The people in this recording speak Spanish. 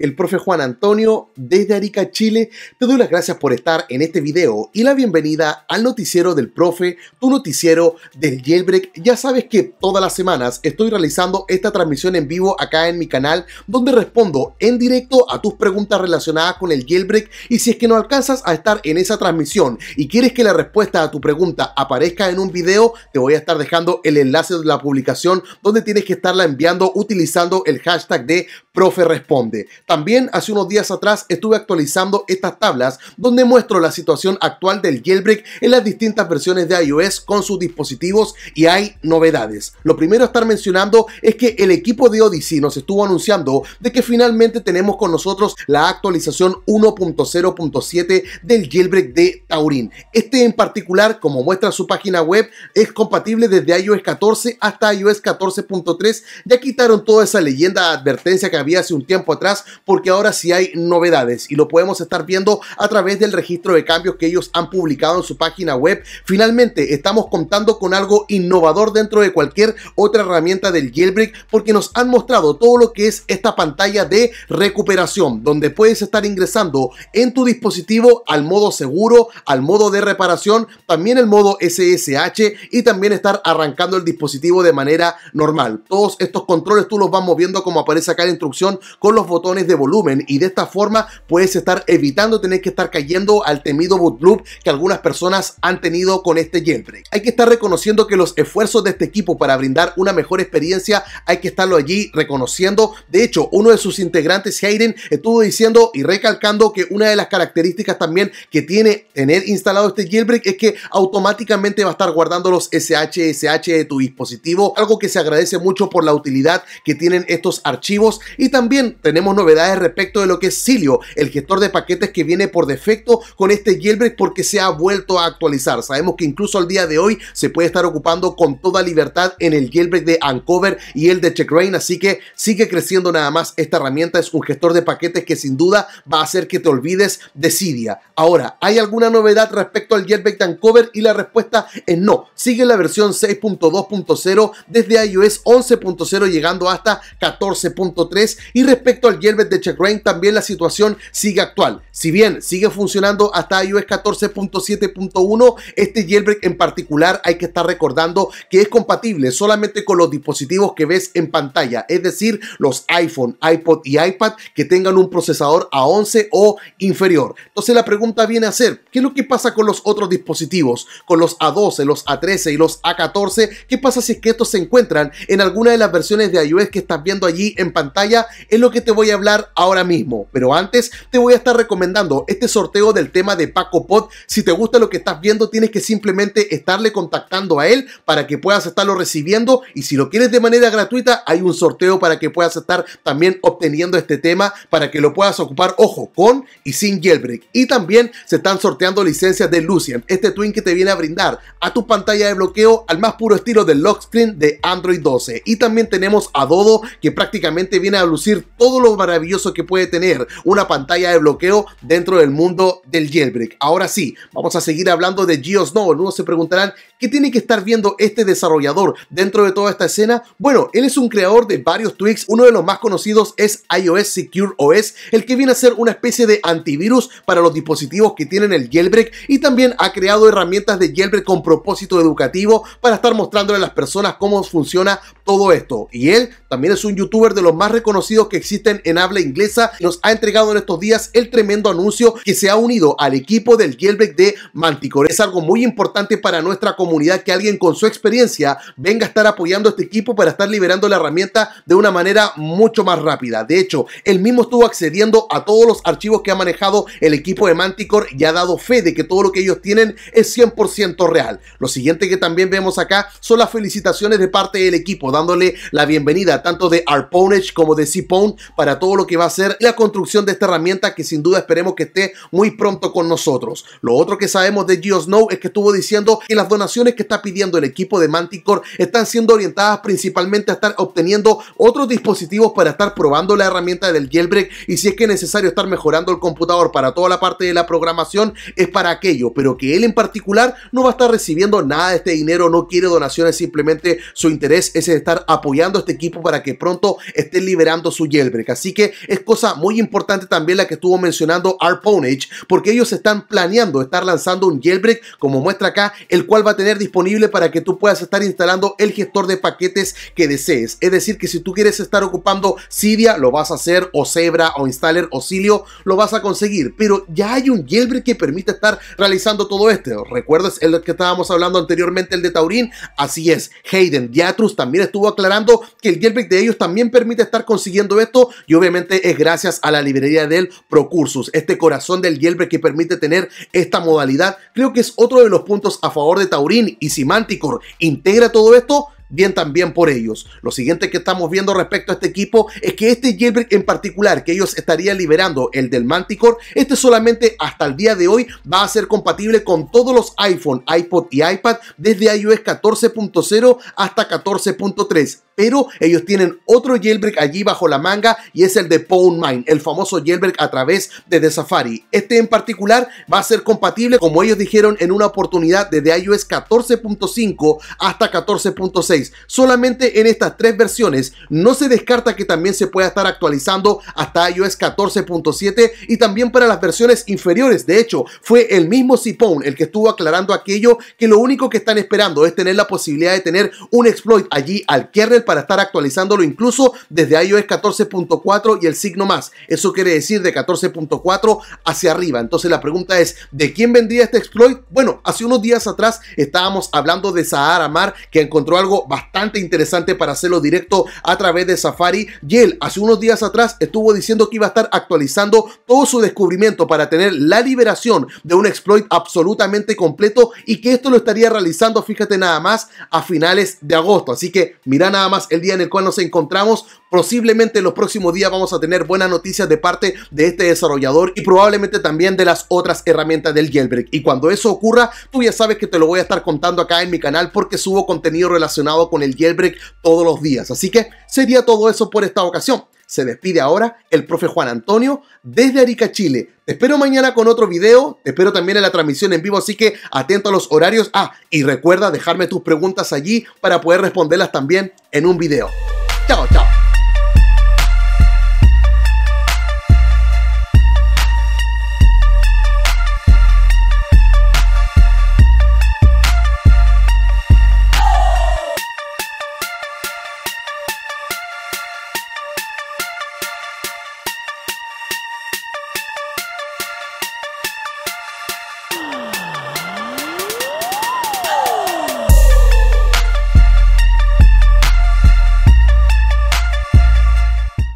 el profe Juan Antonio desde Arica, Chile. Te doy las gracias por estar en este video y la bienvenida al noticiero del profe, tu noticiero del jailbreak. Ya sabes que todas las semanas estoy realizando esta transmisión en vivo acá en mi canal donde respondo en directo a tus preguntas relacionadas con el jailbreak y si es que no alcanzas a estar en esa transmisión y quieres que la respuesta a tu pregunta aparezca en un video, te voy a estar dejando el enlace de la publicación donde tienes que estarla enviando utilizando el hashtag de profe responde. También hace unos días atrás estuve actualizando estas tablas donde muestro la situación actual del jailbreak en las distintas versiones de iOS con sus dispositivos y hay novedades. Lo primero a estar mencionando es que el equipo de Odyssey nos estuvo anunciando de que finalmente tenemos con nosotros la actualización 1.0.7 del jailbreak de Taurin. Este en particular, como muestra su página web, es compatible desde iOS 14 hasta iOS 14.3. Ya quitaron toda esa leyenda de advertencia que había hace un tiempo atrás porque ahora sí hay novedades y lo podemos estar viendo a través del registro de cambios que ellos han publicado en su página web. Finalmente, estamos contando con algo innovador dentro de cualquier otra herramienta del jailbreak porque nos han mostrado todo lo que es esta pantalla de recuperación, donde puedes estar ingresando en tu dispositivo al modo seguro, al modo de reparación, también el modo SSH y también estar arrancando el dispositivo de manera normal. Todos estos controles tú los vas moviendo como aparece acá la instrucción con los botones volumen y de esta forma puedes estar evitando tener que estar cayendo al temido boot loop que algunas personas han tenido con este jailbreak, Hay que estar reconociendo que los esfuerzos de este equipo para brindar una mejor experiencia hay que estarlo allí reconociendo. De hecho, uno de sus integrantes, Hayden, estuvo diciendo y recalcando que una de las características también que tiene tener instalado este jailbreak es que automáticamente va a estar guardando los SHSH de tu dispositivo, algo que se agradece mucho por la utilidad que tienen estos archivos y también tenemos novedades respecto de lo que es Silio, el gestor de paquetes que viene por defecto con este jailbreak porque se ha vuelto a actualizar. Sabemos que incluso al día de hoy se puede estar ocupando con toda libertad en el jailbreak de Uncover y el de CheckRain, así que sigue creciendo nada más esta herramienta. Es un gestor de paquetes que sin duda va a hacer que te olvides de Cydia. Ahora, ¿hay alguna novedad respecto al jailbreak de Uncover? Y la respuesta es no. Sigue la versión 6.2.0 desde iOS 11.0 llegando hasta 14.3 y respecto al jailbreak de Check también la situación sigue actual. Si bien sigue funcionando hasta iOS 14.7.1, este jailbreak en particular hay que estar recordando que es compatible solamente con los dispositivos que ves en pantalla, es decir, los iPhone, iPod y iPad que tengan un procesador A11 o inferior. Entonces la pregunta viene a ser, ¿qué es lo que pasa con los otros dispositivos? Con los A12, los A13 y los A14, ¿qué pasa si es que estos se encuentran en alguna de las versiones de iOS que estás viendo allí en pantalla? Es lo que te voy a hablar ahora mismo, pero antes te voy a estar recomendando este sorteo del tema de Paco Pot. Si te gusta lo que estás viendo, tienes que simplemente estarle contactando a él para que puedas estarlo recibiendo y si lo quieres de manera gratuita, hay un sorteo para que puedas estar también obteniendo este tema para que lo puedas ocupar, ojo, con y sin jailbreak. Y también se están sorteando licencias de Lucian, este twin que te viene a brindar a tu pantalla de bloqueo al más puro estilo del lock screen de Android 12. Y también tenemos a Dodo que prácticamente viene a lucir todos los maravilloso que puede tener una pantalla de bloqueo dentro del mundo del jailbreak. Ahora sí, vamos a seguir hablando de GeoSnow. Algunos se preguntarán, ¿qué tiene que estar viendo este desarrollador dentro de toda esta escena? Bueno, él es un creador de varios tweaks. Uno de los más conocidos es iOS Secure OS, el que viene a ser una especie de antivirus para los dispositivos que tienen el jailbreak y también ha creado herramientas de jailbreak con propósito educativo para estar mostrándole a las personas cómo funciona todo esto. Y él también es un youtuber de los más reconocidos que existen en Apple inglesa, nos ha entregado en estos días el tremendo anuncio que se ha unido al equipo del Jailbreak de Manticore. Es algo muy importante para nuestra comunidad que alguien con su experiencia venga a estar apoyando este equipo para estar liberando la herramienta de una manera mucho más rápida. De hecho, él mismo estuvo accediendo a todos los archivos que ha manejado el equipo de Manticore y ha dado fe de que todo lo que ellos tienen es 100% real. Lo siguiente que también vemos acá son las felicitaciones de parte del equipo, dándole la bienvenida tanto de Arponage como de Cipone para todos los que va a ser la construcción de esta herramienta que sin duda esperemos que esté muy pronto con nosotros. Lo otro que sabemos de Geosnow es que estuvo diciendo que las donaciones que está pidiendo el equipo de Manticore están siendo orientadas principalmente a estar obteniendo otros dispositivos para estar probando la herramienta del jailbreak y si es que es necesario estar mejorando el computador para toda la parte de la programación es para aquello, pero que él en particular no va a estar recibiendo nada de este dinero, no quiere donaciones, simplemente su interés es estar apoyando a este equipo para que pronto esté liberando su jailbreak. Así que es cosa muy importante también la que estuvo mencionando Arponage, porque ellos están planeando estar lanzando un jailbreak, como muestra acá, el cual va a tener disponible para que tú puedas estar instalando el gestor de paquetes que desees. Es decir, que si tú quieres estar ocupando Cydia, lo vas a hacer, o Zebra, o Installer, o Cilio, lo vas a conseguir. Pero ya hay un jailbreak que permite estar realizando todo esto. ¿Recuerdas el que estábamos hablando anteriormente, el de Taurín? Así es, Hayden Diatrus también estuvo aclarando que el jailbreak de ellos también permite estar consiguiendo esto y obviamente es gracias a la librería del Procursus, este corazón del Yelver que permite tener esta modalidad. Creo que es otro de los puntos a favor de Taurín y si integra todo esto, bien también por ellos. Lo siguiente que estamos viendo respecto a este equipo es que este jailbreak en particular que ellos estarían liberando, el del Manticore, este solamente hasta el día de hoy va a ser compatible con todos los iPhone, iPod y iPad desde iOS 14.0 hasta 14.3 pero ellos tienen otro jailbreak allí bajo la manga y es el de Mine, el famoso jailbreak a través de The Safari. Este en particular va a ser compatible, como ellos dijeron en una oportunidad, desde iOS 14.5 hasta 14.6 solamente en estas tres versiones. No se descarta que también se pueda estar actualizando hasta iOS 14.7 y también para las versiones inferiores. De hecho, fue el mismo Zipone el que estuvo aclarando aquello que lo único que están esperando es tener la posibilidad de tener un exploit allí al kernel para estar actualizándolo incluso desde iOS 14.4 y el signo más. Eso quiere decir de 14.4 hacia arriba. Entonces la pregunta es, ¿de quién vendría este exploit? Bueno, hace unos días atrás estábamos hablando de Sahara Mar que encontró algo bastante interesante para hacerlo directo a través de Safari. Y él hace unos días atrás estuvo diciendo que iba a estar actualizando todo su descubrimiento para tener la liberación de un exploit absolutamente completo y que esto lo estaría realizando, fíjate nada más, a finales de agosto. Así que mira nada más el día en el cual nos encontramos Posiblemente en los próximos días vamos a tener buenas noticias de parte de este desarrollador y probablemente también de las otras herramientas del jailbreak. Y cuando eso ocurra, tú ya sabes que te lo voy a estar contando acá en mi canal porque subo contenido relacionado con el jailbreak todos los días. Así que sería todo eso por esta ocasión. Se despide ahora el profe Juan Antonio desde Arica, Chile. Te espero mañana con otro video, te espero también en la transmisión en vivo, así que atento a los horarios. Ah, y recuerda dejarme tus preguntas allí para poder responderlas también en un video. Chao, chao.